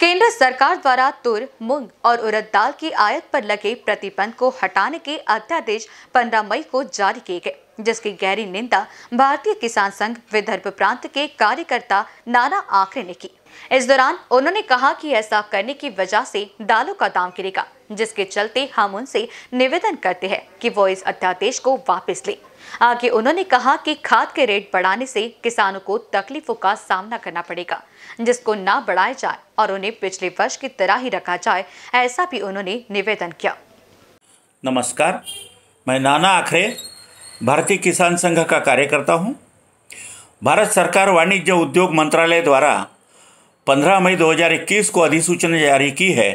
केंद्र सरकार द्वारा तुर मूंग और उड़द दाल की आयत पर लगे प्रतिबंध को हटाने के अध्यादेश 15 मई को जारी किए गए जिसकी गहरी निंदा भारतीय किसान संघ विदर्भ प्रांत के कार्यकर्ता नाना आखरे ने की इस दौरान उन्होंने कहा कि ऐसा करने की वजह से दालों का दाम गिरेगा जिसके चलते हम उनसे निवेदन करते हैं कि वो इस अध्यादेश को वापस लें आगे उन्होंने कहा कि खाद के रेट बढ़ाने से किसानों को तकलीफों का सामना करना पड़ेगा जिसको ना बढ़ाया जाए और उन्हें पिछले वर्ष की तरह ही रखा जाए ऐसा भी उन्होंने निवेदन किया नमस्कार मैं नाना आखरे भारतीय किसान संघ का कार्यकर्ता हूँ भारत सरकार वाणिज्य उद्योग मंत्रालय द्वारा 15 मई 2021 को अधिसूचना जारी की है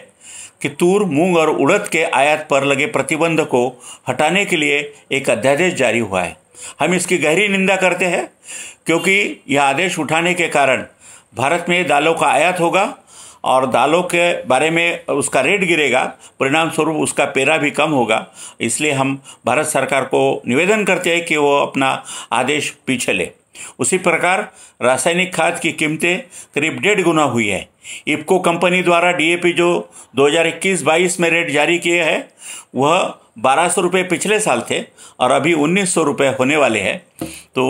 कि तूर मूंग और उड़द के आयात पर लगे प्रतिबंध को हटाने के लिए एक अध्यादेश जारी हुआ है हम इसकी गहरी निंदा करते हैं क्योंकि यह आदेश उठाने के कारण भारत में दालों का आयात होगा और दालों के बारे में उसका रेट गिरेगा परिणाम स्वरूप उसका पेरा भी कम होगा इसलिए हम भारत सरकार को निवेदन करते हैं कि वो अपना आदेश पीछे ले उसी प्रकार रासायनिक खाद की कीमतें करीब डेढ़ गुना हुई है इफको कंपनी द्वारा डीएपी जो 2021-22 में रेट जारी किए हैं वह बारह सौ रुपये पिछले साल थे और अभी उन्नीस सौ रुपये होने वाले हैं तो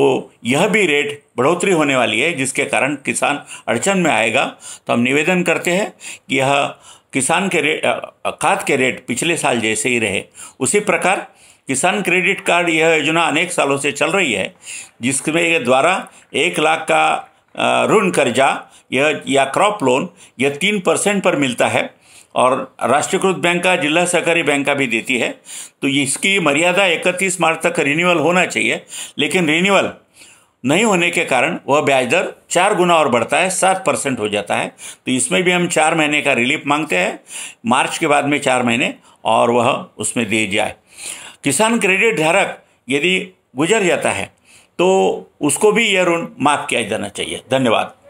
यह भी रेट बढ़ोतरी होने वाली है जिसके कारण किसान अड़चन में आएगा तो हम निवेदन करते हैं कि यह किसान के रेट खाद के रेट पिछले साल जैसे ही रहे उसी प्रकार किसान क्रेडिट कार्ड यह योजना अनेक सालों से चल रही है जिसमें द्वारा एक लाख का ऋण कर्जा यह या क्रॉप लोन यह तीन परसेंट पर मिलता है और राष्ट्रीयकृत बैंक का जिला सहकारी बैंक का भी देती है तो इसकी मर्यादा 31 मार्च तक रिन्यूअल होना चाहिए लेकिन रिन्यूअल नहीं होने के कारण वह ब्याज दर चार गुना और बढ़ता है सात परसेंट हो जाता है तो इसमें भी हम चार महीने का रिलीफ मांगते हैं मार्च के बाद में चार महीने और वह उसमें दिए जाए किसान क्रेडिट धारक यदि गुजर जाता है तो उसको भी यह ऋण माफ़ किया जाना चाहिए धन्यवाद